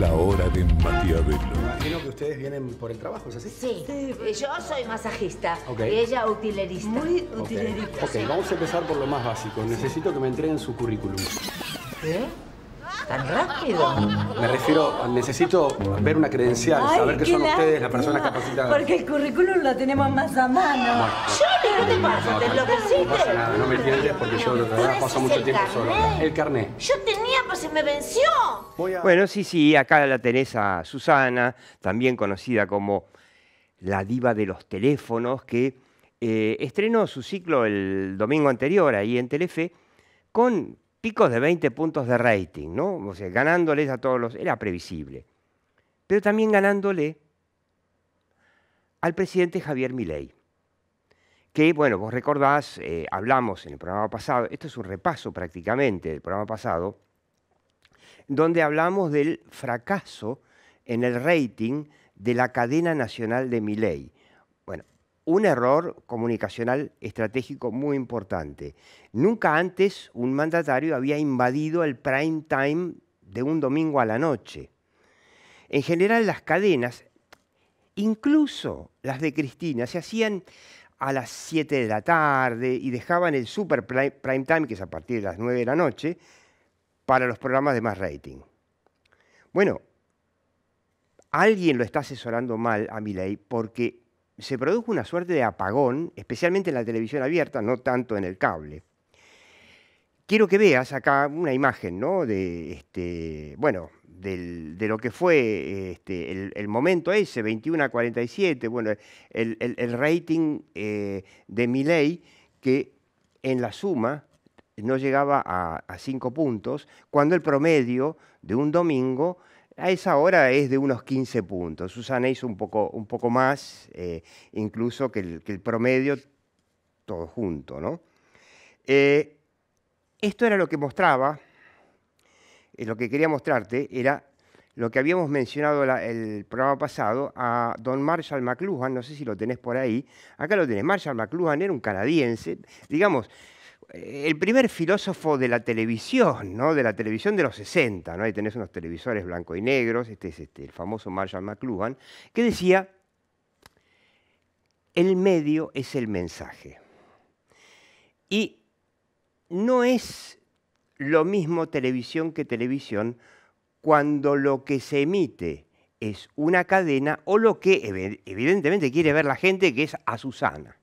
La hora de Maquiavelo. Imagino que ustedes vienen por el trabajo, ¿es así? Sí. Eh, yo soy masajista y ella utilerista. Muy utilerista. Ok, vamos a empezar por lo más básico. Necesito que me entreguen su currículum. ¿Qué? ¿Eh? tan rápido. Me refiero, necesito ver una credencial, saber que son ustedes las personas capacitadas. Porque el currículum lo tenemos más a mano. yo, ¿qué te pasa? ¿Te No me entiendes porque yo lo paso mucho tiempo solo. El carnet. Yo tenía, pues se me venció. Bueno, sí, sí, acá la tenés a Susana, también conocida como la diva de los teléfonos, que eh, estrenó su ciclo el domingo anterior ahí en Telefe con picos de 20 puntos de rating, ¿no? O sea, ganándoles a todos los... Era previsible. Pero también ganándole al presidente Javier Milei, que, bueno, vos recordás, eh, hablamos en el programa pasado, esto es un repaso prácticamente del programa pasado, donde hablamos del fracaso en el rating de la cadena nacional de Milei, un error comunicacional estratégico muy importante. Nunca antes un mandatario había invadido el prime time de un domingo a la noche. En general las cadenas, incluso las de Cristina, se hacían a las 7 de la tarde y dejaban el super prime time, que es a partir de las 9 de la noche, para los programas de más rating. Bueno, alguien lo está asesorando mal a ley porque se produjo una suerte de apagón, especialmente en la televisión abierta, no tanto en el cable. Quiero que veas acá una imagen, ¿no? De, este, bueno, de lo que fue este, el, momento ese, 21 a 47, bueno, el, rating eh, de Milley que en la suma no llegaba a, a puntos, cuando el promedio de un domingo a esa hora es de unos 15 puntos. Susana hizo un poco, un poco más, eh, incluso que el, promedio, todo junto, ¿no? Eh, esto era lo que mostraba, eh, lo que quería mostrarte era lo que habíamos mencionado el programa pasado a don Marshall McLuhan, no sé si lo tenés por ahí, acá lo tenés, Marshall McLuhan era un canadiense, digamos, el primer filósofo de la televisión, ¿no? de la televisión de los 60, ¿no? ahí tenés unos televisores blanco y negros, este es este, el famoso Marshall McLuhan, que decía, el medio es el mensaje. Y no es lo mismo televisión que televisión cuando lo que se emite es una cadena o lo que evidentemente quiere ver la gente, que es a Susana.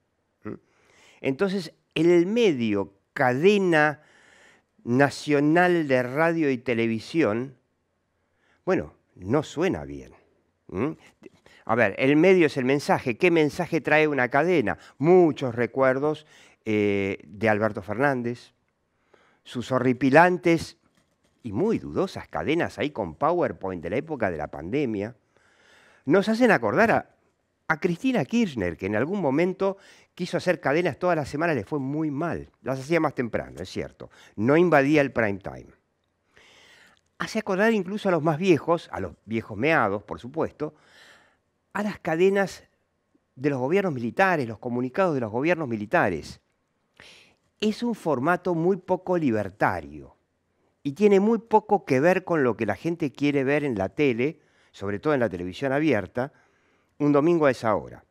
Entonces, el medio cadena nacional de radio y televisión, bueno, no suena bien. A ver, el medio es el mensaje. ¿Qué mensaje trae una cadena? Muchos recuerdos eh, de Alberto Fernández, sus horripilantes y muy dudosas cadenas ahí con PowerPoint de la época de la pandemia, nos hacen acordar a Cristina Kirchner, que en algún momento quiso hacer cadenas todas las semanas, le fue muy mal. Las hacía más temprano, es cierto. No invadía el prime time. Hace acordar incluso a los más viejos, a los viejos meados, por supuesto, a las cadenas de los gobiernos militares, los comunicados de los gobiernos militares. Es un formato muy poco libertario y tiene muy poco que ver con lo que la gente quiere ver en la tele, sobre todo en la televisión abierta, un domingo a esa hora.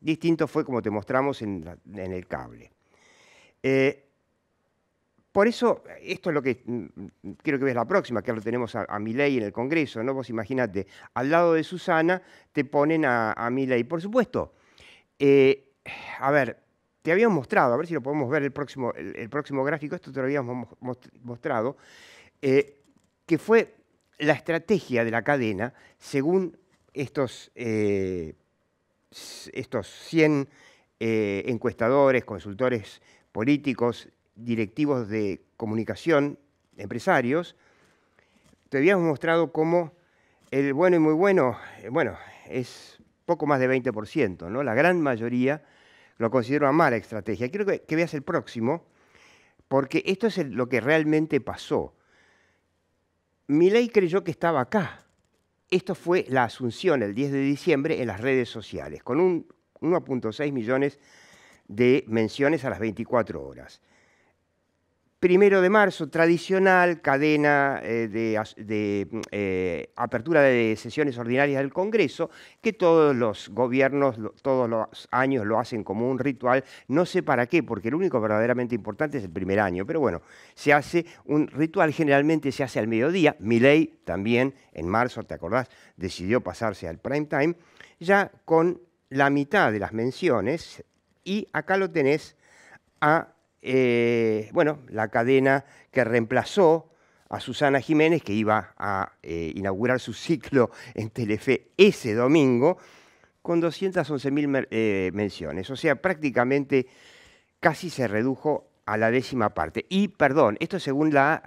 Distinto fue como te mostramos en, el cable. Eh, por eso, esto es lo que mm, mm, quiero que veas la próxima, que ahora tenemos a, mi en el Congreso, ¿no? Vos imaginate, al lado de Susana te ponen a, a Por supuesto, eh, a ver, te habíamos mostrado, a ver si lo podemos ver el próximo, próximo gráfico, esto te lo habíamos mostrado, eh, que fue la estrategia de la cadena según estos estos 100 eh, encuestadores, consultores políticos, directivos de comunicación, empresarios, te habíamos mostrado cómo el bueno y muy bueno, eh, bueno, es poco más de 20%, ¿no? La gran mayoría lo considera mala estrategia. Quiero que, veas el próximo, porque esto es lo que realmente pasó. ley creyó que estaba acá, esto fue la asunción el 10 de diciembre en las redes sociales, con un 1.6 millones de menciones a las 24 horas. Primero de marzo, tradicional, cadena eh, de, eh, apertura de sesiones ordinarias del Congreso, que todos los gobiernos, todos los años lo hacen como un ritual, no sé para qué, porque el único verdaderamente importante es el primer año, pero bueno, se hace un ritual, generalmente se hace al mediodía, ley también en marzo, ¿te acordás? Decidió pasarse al prime time, ya con la mitad de las menciones, y acá lo tenés a eh, bueno, la cadena que reemplazó a Susana Jiménez, que iba a eh, inaugurar su ciclo en Telefe ese domingo, con 211.000 mil eh, menciones. O sea, prácticamente casi se redujo a la décima parte. Y, perdón, esto según la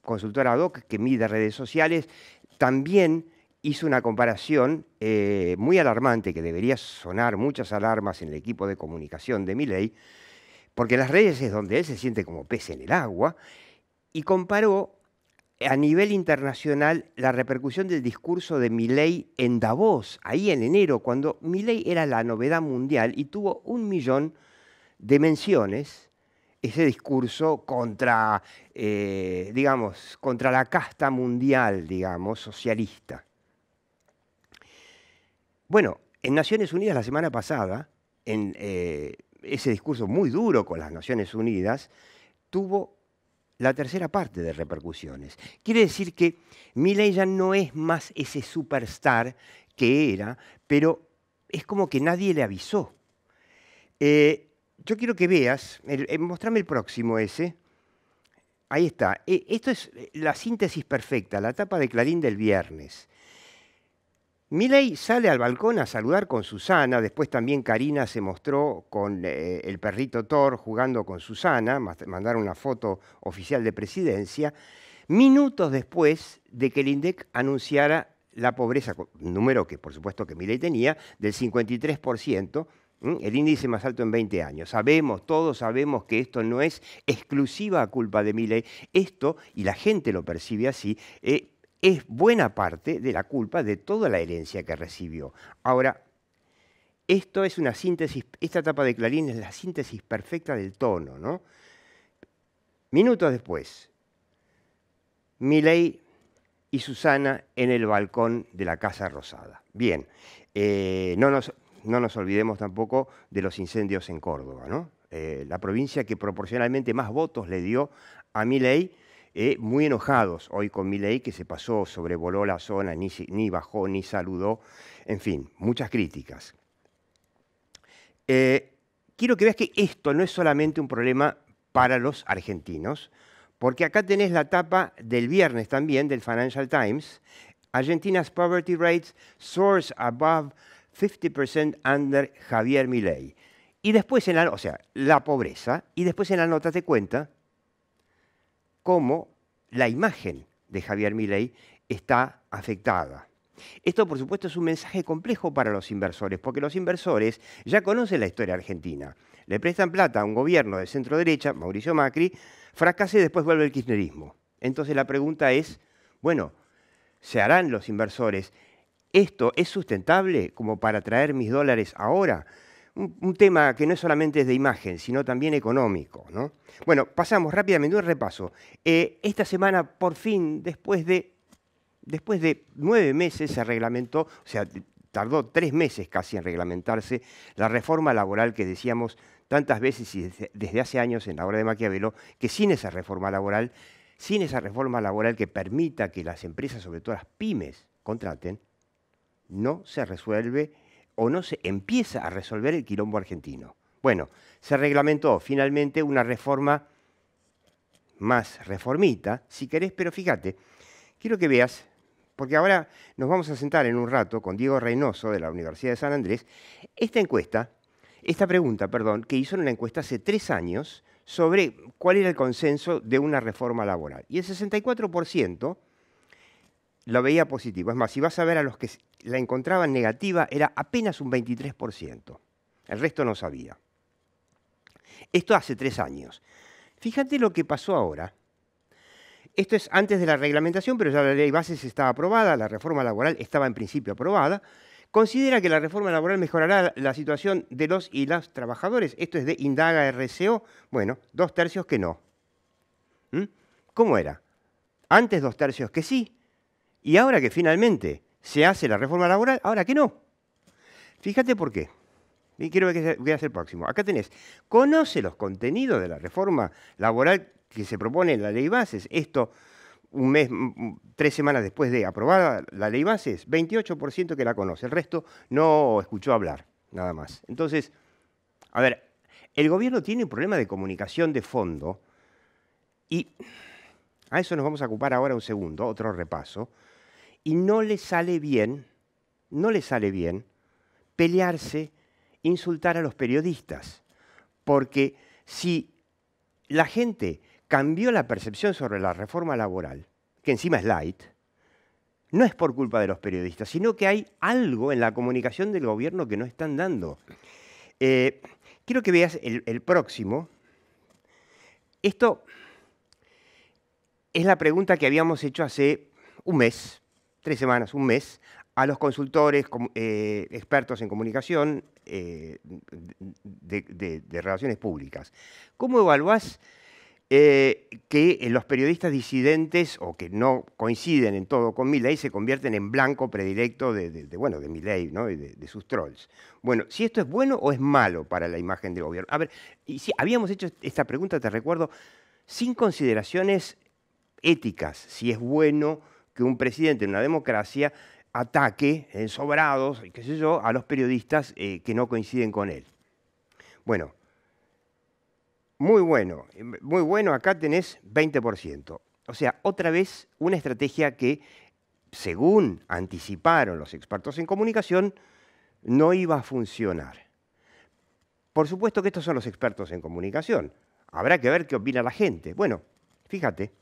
consultora DOC, que mide redes sociales, también hizo una comparación muy alarmante, que debería sonar muchas alarmas en el equipo de comunicación de Miley porque las redes es donde él se siente como pez en el agua, y comparó eh, a nivel internacional la repercusión del discurso de Milley en Davos, ahí en enero, cuando Milley era la novedad mundial y tuvo un millón de menciones, ese discurso contra, eh, digamos, contra la casta mundial, digamos, socialista. Bueno, en Naciones Unidas la semana pasada, en, eh, ese discurso muy duro con las Naciones Unidas tuvo la tercera parte de repercusiones. Quiere decir que Milley ya no es más ese superstar que era, pero es como que nadie le avisó. Eh, yo quiero que veas, eh, mostrame el próximo ese. Ahí está. Eh, esto es la síntesis perfecta, la tapa de Clarín del viernes. Milei sale al balcón a saludar con Susana, después también Karina se mostró con eh, el perrito Thor jugando con Susana, mandaron una foto oficial de presidencia, minutos después de que el INDEC anunciara la pobreza, número que por supuesto que Milei tenía, del 53%, el índice más alto en 20 años. Sabemos, todos sabemos que esto no es exclusiva culpa de Miley, Esto, y la gente lo percibe así, eh, es buena parte de la culpa de toda la herencia que recibió. Ahora, esto es una síntesis, esta etapa de Clarín es la síntesis perfecta del tono, ¿no? Minutos después, Milei y Susana en el balcón de la Casa Rosada. Bien, eh, no, nos, olvidemos tampoco de los incendios en Córdoba, ¿no? Eh, la provincia que proporcionalmente más votos le dio a Milei eh, muy enojados hoy con Milei, que se pasó, sobrevoló la zona, ni, ni bajó, ni saludó, en fin, muchas críticas. Eh, quiero que veas que esto no es solamente un problema para los argentinos, porque acá tenés la tapa del viernes también del Financial Times. Argentina's poverty rates soars above 50% under Javier Milei. Y después en la, o sea, la pobreza, y después en la nota de cuenta cómo la imagen de Javier Milei está afectada. Esto, por supuesto, es un mensaje complejo para los inversores, porque los inversores ya conocen la historia argentina. Le prestan plata a un gobierno de centro derecha, Mauricio Macri, fracasa y después vuelve el kirchnerismo. Entonces la pregunta es, bueno, ¿se harán los inversores? ¿Esto es sustentable como para traer mis dólares ahora? un, tema que no es solamente es de imagen, sino también económico. Bueno, pasamos rápidamente un repaso. Eh, esta semana, por fin, después de, después de nueve meses, se reglamentó, o sea, tardó tres meses casi en reglamentarse la reforma laboral que decíamos tantas veces y desde hace años en la obra de Maquiavelo, que sin esa reforma laboral, sin esa reforma laboral que permita que las empresas, sobre todo las pymes, contraten, no se resuelve o no se empieza a resolver el quilombo argentino. Bueno, se reglamentó finalmente una reforma más reformita, si querés, pero fíjate, quiero que veas, porque ahora nos vamos a sentar en un rato con Diego Reynoso de la Universidad de San Andrés, esta encuesta, esta pregunta, perdón, que hizo en una encuesta hace tres años sobre cuál era el consenso de una reforma laboral. Y el 64% la veía positivo. Es más, si vas a ver a los que la encontraban negativa, era apenas un 23%. El resto no sabía. Esto hace tres años. Fíjate lo que pasó ahora. Esto es antes de la reglamentación, pero ya la ley bases estaba aprobada, la reforma laboral estaba en principio aprobada. Considera que la reforma laboral mejorará la situación de los y las trabajadores. Esto es de Indaga RCO. Bueno, dos tercios que no. ¿Mm? ¿Cómo era? Antes dos tercios que sí, y ahora que finalmente se hace la reforma laboral, ahora que no. Fíjate por qué. Y quiero que a hacer próximo. Acá tenés, conoce los contenidos de la reforma laboral que se propone en la ley bases. Esto un mes, tres semanas después de aprobada la ley bases, 28% que la conoce, el resto no escuchó hablar, nada más. Entonces, a ver, el gobierno tiene un problema de comunicación de fondo y a eso nos vamos a ocupar ahora un segundo, otro repaso. Y no le sale bien, no le sale bien pelearse, insultar a los periodistas. Porque si la gente cambió la percepción sobre la reforma laboral, que encima es light, no es por culpa de los periodistas, sino que hay algo en la comunicación del gobierno que no están dando. Eh, quiero que veas el próximo. Esto es la pregunta que habíamos hecho hace un mes, tres semanas, un mes, a los consultores, eh, expertos en comunicación eh, de, relaciones públicas. ¿Cómo evaluás eh, que los periodistas disidentes o que no coinciden en todo con Milley se convierten en blanco predilecto de, bueno, de Milley, ¿no? de, sus trolls? Bueno, si esto es bueno o es malo para la imagen del gobierno. A ver, y si habíamos hecho esta pregunta, te recuerdo, sin consideraciones éticas, si es bueno que un presidente en una democracia ataque en sobrados, qué sé yo, a los periodistas eh, que no coinciden con él. Bueno, muy bueno, muy bueno, acá tenés 20%. O sea, otra vez una estrategia que, según anticiparon los expertos en comunicación, no iba a funcionar. Por supuesto que estos son los expertos en comunicación. Habrá que ver qué opina la gente. Bueno, fíjate.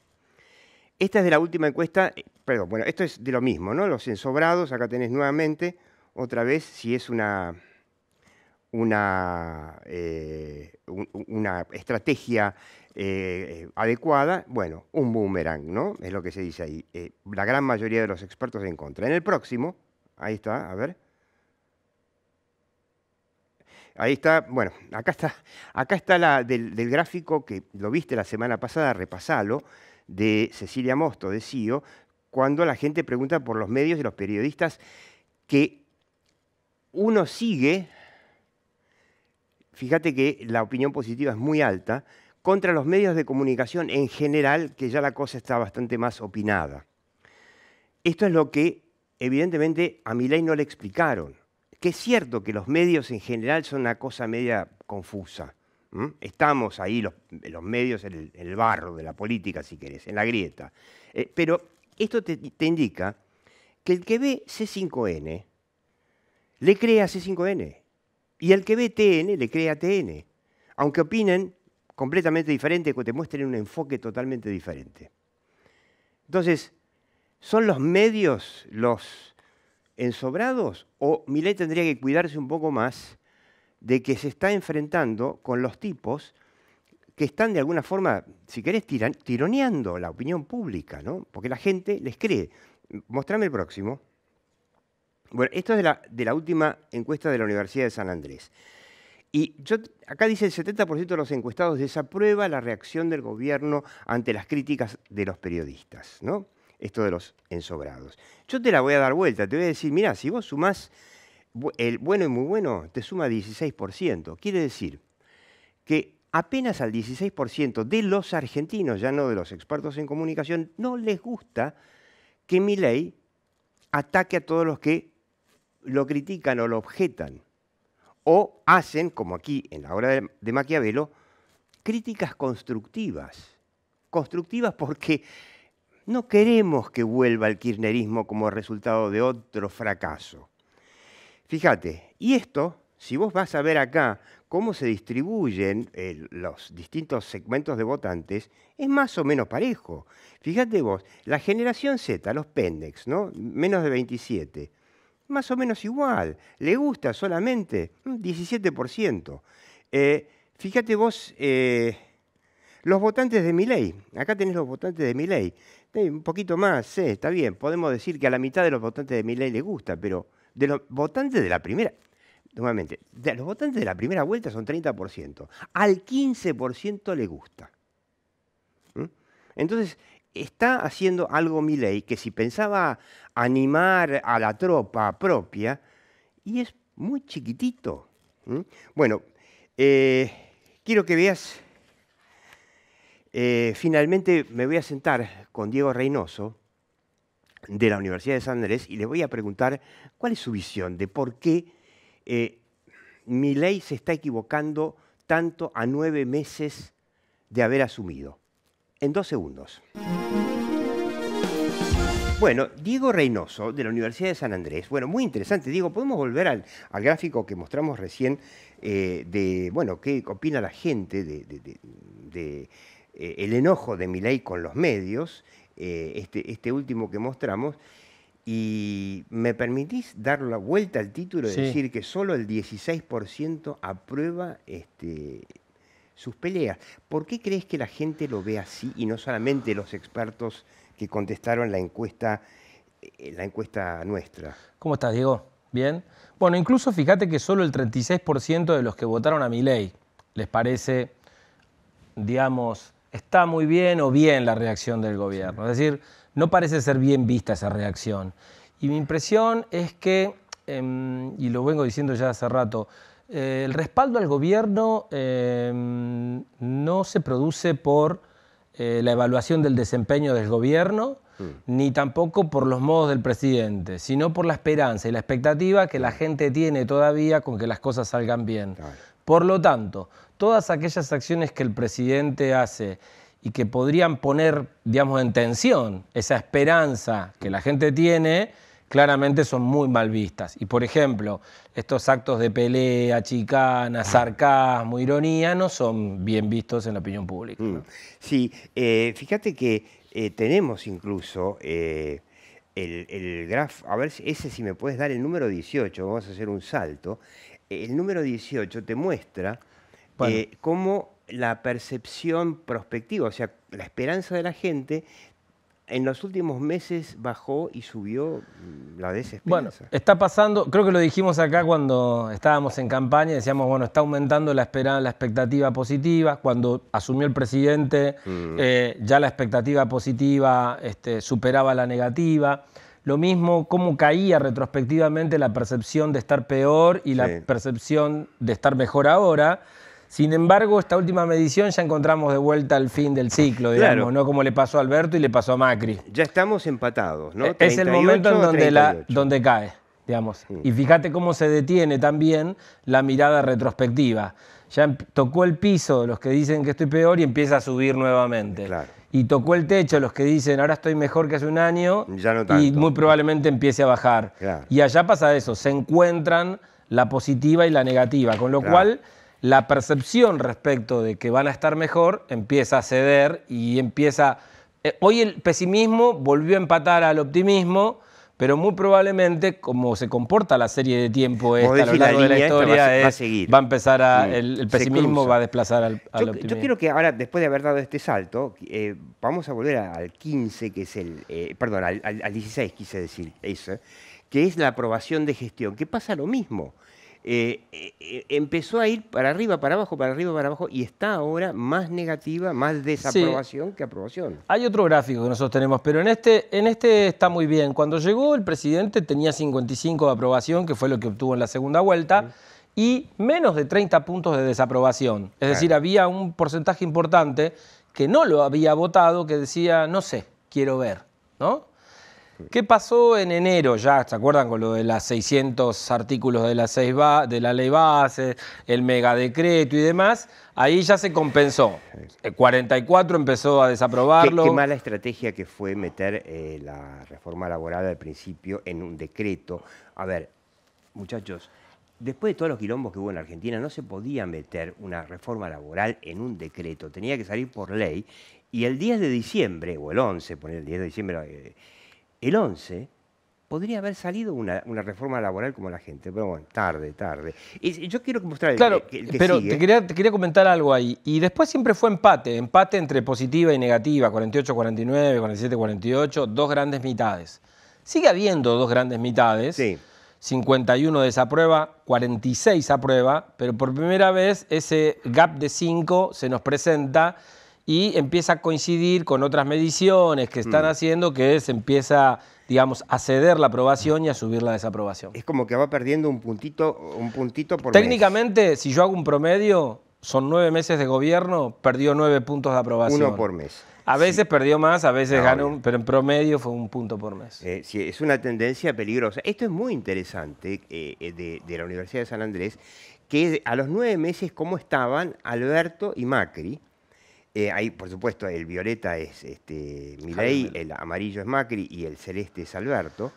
Esta es de la última encuesta, eh, perdón, bueno, esto es de lo mismo, ¿no? Los ensobrados, acá tenés nuevamente, otra vez, si es una, una, eh, una estrategia eh, adecuada, bueno, un boomerang, ¿no? Es lo que se dice ahí. la gran mayoría de los expertos en contra. En el próximo, ahí está, a ver. Ahí está, bueno, acá está, acá está la del, del gráfico que lo viste la semana pasada, repasalo de Cecilia Mosto, de CIO, e cuando la gente pregunta por los medios y los periodistas que uno sigue, fíjate que la opinión positiva es muy alta, contra los medios de comunicación en general, que ya la cosa está bastante más opinada. Esto es lo que evidentemente a Milay no le explicaron, que es cierto que los medios en general son una cosa media confusa, Estamos ahí, los, medios, en el, barro de la política, si querés, en la grieta. Eh, pero esto te, indica que el que ve C5N le crea C5N y el que ve TN le crea TN, aunque opinen completamente diferente, que te muestren un enfoque totalmente diferente. Entonces, ¿son los medios los ensobrados o Millet tendría que cuidarse un poco más de que se está enfrentando con los tipos que están de alguna forma, si querés, tironeando la opinión pública, ¿no? Porque la gente les cree. Mostrame el próximo. Bueno, esto es de la, última encuesta de la Universidad de San Andrés. Y yo, acá dice el 70% de los encuestados desaprueba la reacción del gobierno ante las críticas de los periodistas, ¿no? Esto de los ensobrados. Yo te la voy a dar vuelta, te voy a decir, mira, si vos sumás el bueno y muy bueno te suma 16%. Quiere decir que apenas al 16% de los argentinos, ya no de los expertos en comunicación, no les gusta que mi ley ataque a todos los que lo critican o lo objetan. O hacen, como aquí en la obra de Maquiavelo, críticas constructivas. Constructivas porque no queremos que vuelva el kirchnerismo como resultado de otro fracaso. Fíjate, y esto, si vos vas a ver acá cómo se distribuyen eh, los distintos segmentos de votantes, es más o menos parejo. Fíjate vos, la generación Z, los pendex, ¿no? Menos de 27, más o menos igual. Le gusta solamente 17%. Mm, eh, fíjate vos, eh, los votantes de ley. acá tenés los votantes de ley. un poquito más, está bien, podemos decir que a la mitad de los votantes de ley le gusta, pero de los votantes de la primera, nuevamente, de los votantes de la primera vuelta son 30%, al 15% le gusta. ¿Mm? Entonces, está haciendo algo ley, que si pensaba animar a la tropa propia, y es muy chiquitito. ¿Mm? Bueno, eh, quiero que veas, eh, finalmente me voy a sentar con Diego Reynoso, de la Universidad de San Andrés y le voy a preguntar cuál es su visión de por qué eh, mi ley se está equivocando tanto a nueve meses de haber asumido. En dos segundos. Bueno, Diego Reynoso, de la Universidad de San Andrés. Bueno, muy interesante. Diego, podemos volver al, gráfico que mostramos recién eh, de, bueno, qué opina la gente de, de, eh, el enojo de Milei con los medios eh, este, este, último que mostramos. Y me permitís dar la vuelta al título y decir que solo el 16% aprueba este, sus peleas. ¿Por qué crees que la gente lo ve así y no solamente los expertos que contestaron la encuesta, eh, la encuesta nuestra? ¿Cómo estás, Diego? ¿Bien? Bueno, incluso fíjate que solo el 36% de los que votaron a mi ley les parece, digamos, está muy bien o bien la reacción del gobierno. Es decir, no parece ser bien vista esa reacción. Y mi impresión es que, em, y lo vengo diciendo ya hace rato, eh, el respaldo al gobierno em, no se produce por eh, la evaluación del desempeño del gobierno, mm. ni tampoco por los modos del presidente, sino por la esperanza y la expectativa que la mm. gente tiene todavía con que las cosas salgan bien. Por lo tanto, todas aquellas acciones que el presidente hace y que podrían poner, digamos, en tensión esa esperanza que la gente tiene, claramente son muy mal vistas. Y por ejemplo, estos actos de pelea, chicana, ah. sarcasmo, ironía, no son bien vistos en la opinión pública. Mm. Sí, eh, fíjate que eh, tenemos incluso eh, el, el graf, a ver, ese si me puedes dar el número 18, vamos a hacer un salto, el número 18 te muestra eh, cómo la percepción prospectiva, o sea, la esperanza de la gente, en los últimos meses bajó y subió mm, la desesperanza. Bueno, está pasando, creo que lo dijimos acá cuando estábamos en campaña, decíamos, bueno, está aumentando la, esperanza, la expectativa positiva, cuando asumió el presidente mm. eh, ya la expectativa positiva este, superaba la negativa. Lo mismo, cómo caía retrospectivamente la percepción de estar peor y la percepción de estar mejor ahora. Sin embargo, esta última medición ya encontramos de vuelta al fin del ciclo, digamos, ¿no? Como le pasó a Alberto y le pasó a Macri. Ya estamos empatados, ¿no? es el momento en donde, la, cae, digamos. Mm. Y fíjate cómo se detiene también la mirada retrospectiva ya em, tocó el piso los que dicen que estoy peor y empieza a subir nuevamente. Y tocó el techo los que dicen ahora estoy mejor que hace un año y muy probablemente empiece a bajar. Y allá pasa eso, se encuentran la positiva y la negativa, con lo cual la percepción respecto de que van a estar mejor empieza a ceder y empieza... Eh, hoy el pesimismo volvió a empatar al optimismo pero muy probablemente, como se comporta la serie de tiempo esta, a lo de la historia, a empezar mm. el, pesimismo, va a desplazar al, yo, Yo quiero que ahora, después de haber dado este salto, eh, vamos a volver al 15, que es el, eh, perdón, al, 16 quise decir eso, que es la aprobación de gestión, ¿Qué pasa lo mismo. Eh, eh, eh, empezó a ir para arriba, para abajo, para arriba, para abajo y está ahora más negativa, más desaprobación que aprobación. Hay otro gráfico que nosotros tenemos, pero en este, en este está muy bien. Cuando llegó el presidente tenía 55 de aprobación, que fue lo que obtuvo en la segunda vuelta. y menos de 30 puntos de desaprobación. Es decir, había un porcentaje importante que no lo había votado, que decía, no sé, quiero ver, ¿no? ¿Qué pasó en enero ya? ¿Se acuerdan con lo de los 600 artículos de la, ley base, el megadecreto y demás? Ahí ya se compensó. El 44 empezó a desaprobarlo. Qué, mala estrategia que fue meter eh, la reforma laboral al principio en un decreto. A ver, muchachos, después de todos los quilombos que hubo en Argentina, no se podía meter una reforma laboral en un decreto. Tenía que salir por ley. Y el 10 de diciembre, o el 11, poner el 10 de diciembre... Eh, el 11 podría haber salido una, reforma laboral como la gente, pero bueno, tarde, tarde. yo quiero mostrar claro, el, que pero Te, quería, te quería comentar algo ahí. Y después siempre fue empate, empate entre positiva y negativa, 48-49, 47-48, dos grandes mitades. Sigue habiendo dos grandes mitades. Sí. 51 desaprueba, 46 aprueba, pero por primera vez ese gap de 5 se nos presenta y empieza a coincidir con otras mediciones que están mm. haciendo que se empieza, digamos, a ceder la aprobación y a subir la desaprobación. Es como que va perdiendo un puntito, un puntito por Técnicamente, si yo hago un promedio, son nueve meses de gobierno, perdió nueve puntos de aprobación. Uno por mes. A veces perdió más, a veces ganó, pero en promedio fue un punto por mes. Eh, sí, es una tendencia peligrosa. Esto es muy interesante eh, de, de la Universidad de San Andrés, que a los nueve meses cómo estaban Alberto y Macri, eh, ahí, por supuesto, el violeta es este, el amarillo es Macri y el celeste es Alberto.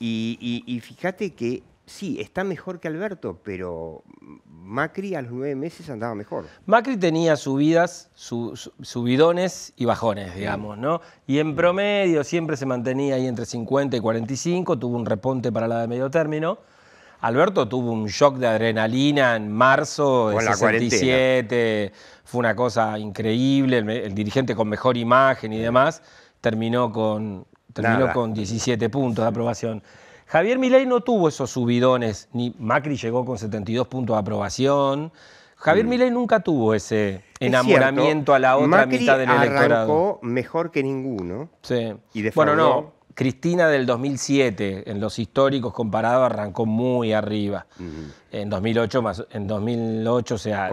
Y, fíjate que sí, está mejor que Alberto, pero Macri a los nueve meses andaba mejor. Macri tenía subidas, subidones y bajones, digamos, ¿no? Y en promedio siempre se mantenía ahí entre 50 y 45, tuvo un reponte para la de medio término Alberto tuvo un shock de adrenalina en marzo de 67, fue una cosa increíble, el, dirigente con mejor imagen y demás, terminó con, con 17 puntos de aprobación. Javier Milei no tuvo esos subidones, ni Macri llegó con 72 puntos de aprobación. Javier mm. Milei nunca tuvo ese enamoramiento a la otra mitad del electorado. Arrancó mejor que ninguno. Sí. bueno, no. Cristina del 2007, en los históricos comparados, arrancó muy arriba. En 2008, más, en 2008, o sea,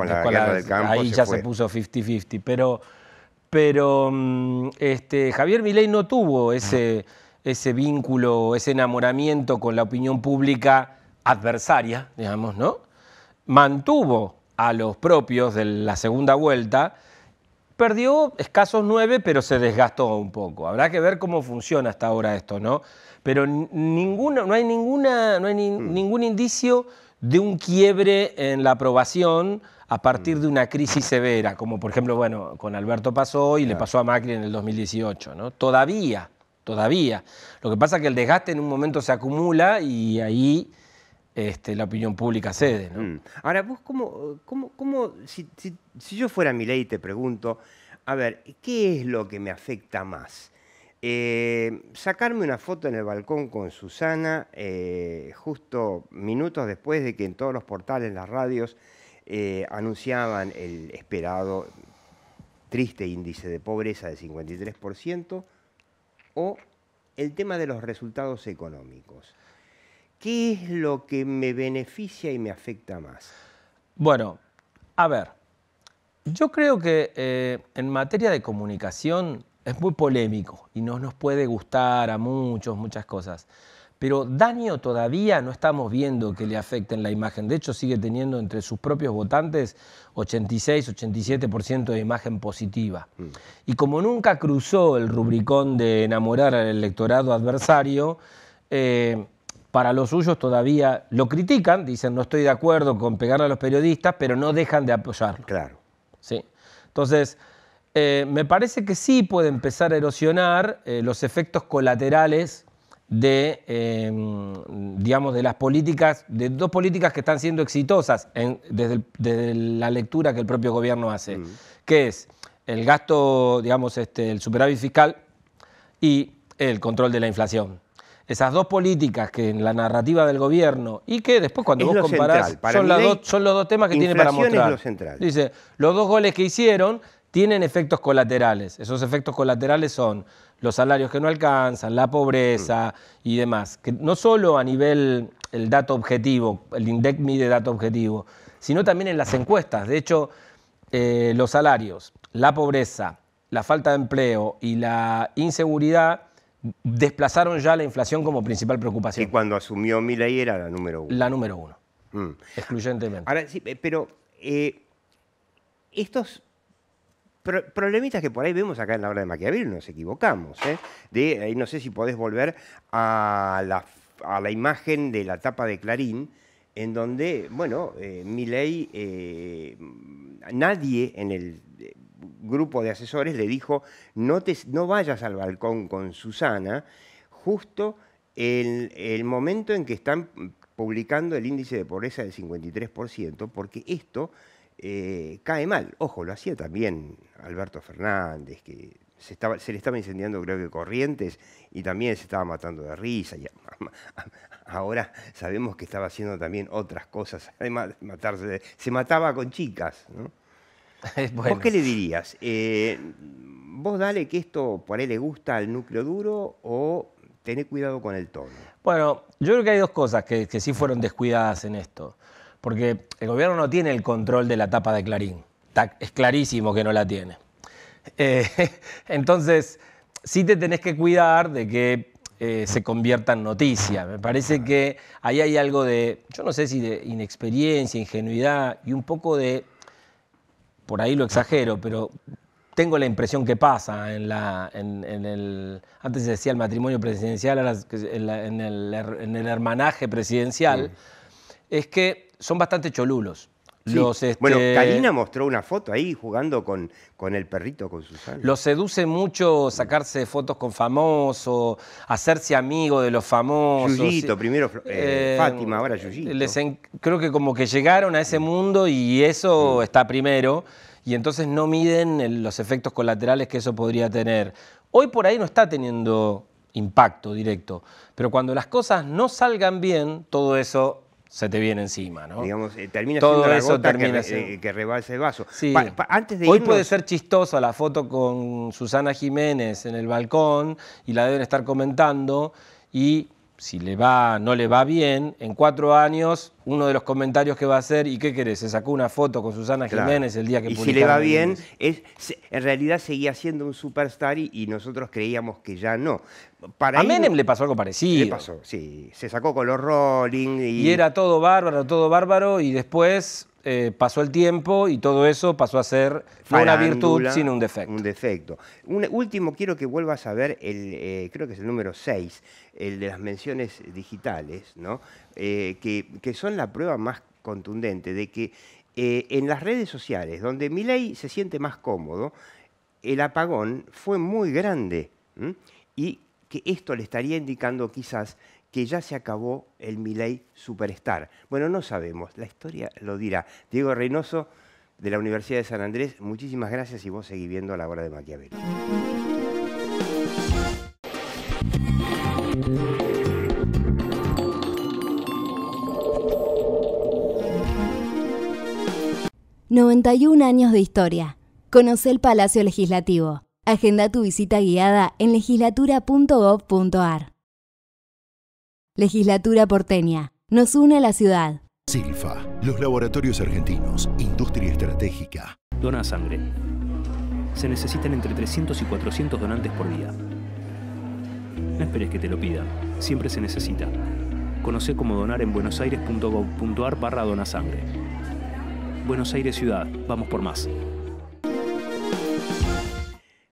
ahí ya se puso 50-50. Pero, pero mm, este, Javier Milei no tuvo ese, ese vínculo, ese enamoramiento con la opinión pública adversaria, digamos, ¿no? Mantuvo a los propios de la segunda vuelta perdió escasos nueve, pero se desgastó un poco. Habrá que ver cómo funciona hasta ahora esto, ¿no? Pero no hay, ninguna, no hay mm. ningún indicio de un quiebre en la aprobación a partir mm. de una crisis severa, como por ejemplo, bueno, con Alberto pasó y le pasó a Macri en el 2018, ¿no? Todavía, todavía. Lo que pasa es que el desgaste en un momento se acumula y ahí este, la opinión pública cede. Mm. Ahora, vos, ¿cómo, si, yo fuera mi ley te pregunto, a ver, ¿qué es lo que me afecta más? Eh, sacarme una foto en el balcón con Susana, eh, justo minutos después de que en todos los portales, las radios, eh, anunciaban el esperado triste índice de pobreza de 53%, o el tema de los resultados económicos. ¿qué es lo que me beneficia y me afecta más? Bueno, a ver, yo creo que eh, en materia de comunicación es muy polémico y no nos puede gustar a muchos, muchas cosas. Pero daño todavía no estamos viendo que le afecten la imagen. De hecho, sigue teniendo entre sus propios votantes 86-87% de imagen positiva. Mm. Y como nunca cruzó el rubricón de enamorar al electorado adversario, eh, para los suyos todavía lo critican, dicen no estoy de acuerdo con pegarle a los periodistas, pero no dejan de apoyarlo. Claro. ¿Sí? Entonces, eh, me parece que sí puede empezar a erosionar eh, los efectos colaterales de, eh, digamos, de las políticas, de dos políticas que están siendo exitosas en, desde, la lectura que el propio gobierno hace, mm. que es el gasto, digamos, este, el superávit fiscal y el control de la inflación esas dos políticas que en la narrativa del gobierno y que después cuando vos comparás son, son, los dos temas que tiene para mostrar. central. Dice, los dos goles que hicieron tienen efectos colaterales. Esos efectos colaterales son los salarios que no alcanzan, la pobreza y demás. Que no solo a nivel el dato objetivo, el INDEC mide dato objetivo, sino también en las encuestas. De hecho, eh, los salarios, la pobreza, la falta de empleo y la inseguridad desplazaron ya la inflación como principal preocupación. Y cuando asumió Milei era la número uno. La número uno, mm. excluyentemente. Ahora sí, pero eh, estos problemitas que por ahí vemos acá en la obra de Maquiavelo, nos equivocamos. ¿eh? no sé si podés volver a la, a la, imagen de la tapa de Clarín, en donde, bueno, eh, Milei, eh, nadie en el grupo de asesores le dijo, no, te, no vayas al balcón con Susana, justo el, el momento en que están publicando el índice de pobreza del 53%, porque esto eh, cae mal. Ojo, lo hacía también Alberto Fernández, que se, estaba, se, le estaba incendiando creo que corrientes y también se estaba matando de risa. Y ahora sabemos que estaba haciendo también otras cosas, además matarse, se mataba con chicas. ¿no? ¿Vos qué le dirías? Eh, vos dale que esto por ahí le gusta al núcleo duro o tenés cuidado con el tono. Bueno, yo creo que hay dos cosas que, sí fueron descuidadas en esto. Porque el gobierno no tiene el control de la tapa de Clarín. Es clarísimo que no la tiene. Eh, entonces, sí te tenés que cuidar de que eh, se convierta en noticia. Me parece que ahí hay algo de, yo no sé si de inexperiencia, ingenuidad y un poco de por ahí lo exagero, pero tengo la impresión que pasa en la en, el antes se decía el matrimonio presidencial en, en, el, hermanaje presidencial es que son bastante cholulos bueno, este, Karina mostró una foto ahí jugando con, con el perrito, con Susana. Los seduce mucho sacarse fotos con famosos, hacerse amigo de los famosos. Yuyito, primero eh, eh, Fátima, ahora Yuyito. Creo que como que llegaron a ese mm. mundo y eso mm. está primero. Y entonces no miden los efectos colaterales que eso podría tener. Hoy por ahí no está teniendo impacto directo, pero cuando las cosas no salgan bien, todo eso se te viene encima, ¿no? Digamos, eh, termina Todo siendo eso termina eh, que, el vaso. Sí. antes de Hoy puede ser chistosa la foto con Susana Jiménez en el balcón y la deben estar comentando y si le va, no le va bien, en cuatro años, uno de los comentarios que va a hacer, ¿y qué querés? Se sacó una foto con Susana Jiménez el día que Y si le va bien, es, en realidad seguía siendo un superstar y, nosotros creíamos que ya no. Para a Menem le pasó algo parecido. Le pasó, sí. Se sacó con los Rolling. Y... y era todo bárbaro, todo bárbaro, y después eh, pasó el tiempo y todo eso pasó a ser una virtud sin un defecto. Un último, quiero que vuelvas a ver, el, eh, creo que es el número 6, el de las menciones digitales, ¿no? Eh, que, son la prueba más contundente de que en las redes sociales, donde Milei se siente más cómodo, el apagón fue muy grande y que esto le estaría indicando quizás que ya se acabó el Milei Superstar. Bueno, no sabemos, la historia lo dirá. Diego Reynoso, de la Universidad de San Andrés, muchísimas gracias y vos seguís viendo a la hora de Maquiavelo. ...91 años de historia. Conoce el Palacio Legislativo. Agenda tu visita guiada en legislatura.gov.ar. Legislatura porteña. Nos une a la ciudad. Silfa, los laboratorios argentinos, industria estratégica. Dona sangre. Se necesitan entre 300 y 400 donantes por día. No esperes que te lo pidan, siempre se necesita. Conoce cómo donar en buenosaires.gov.ar barra donasangre. Buenos Aires Ciudad, vamos por más.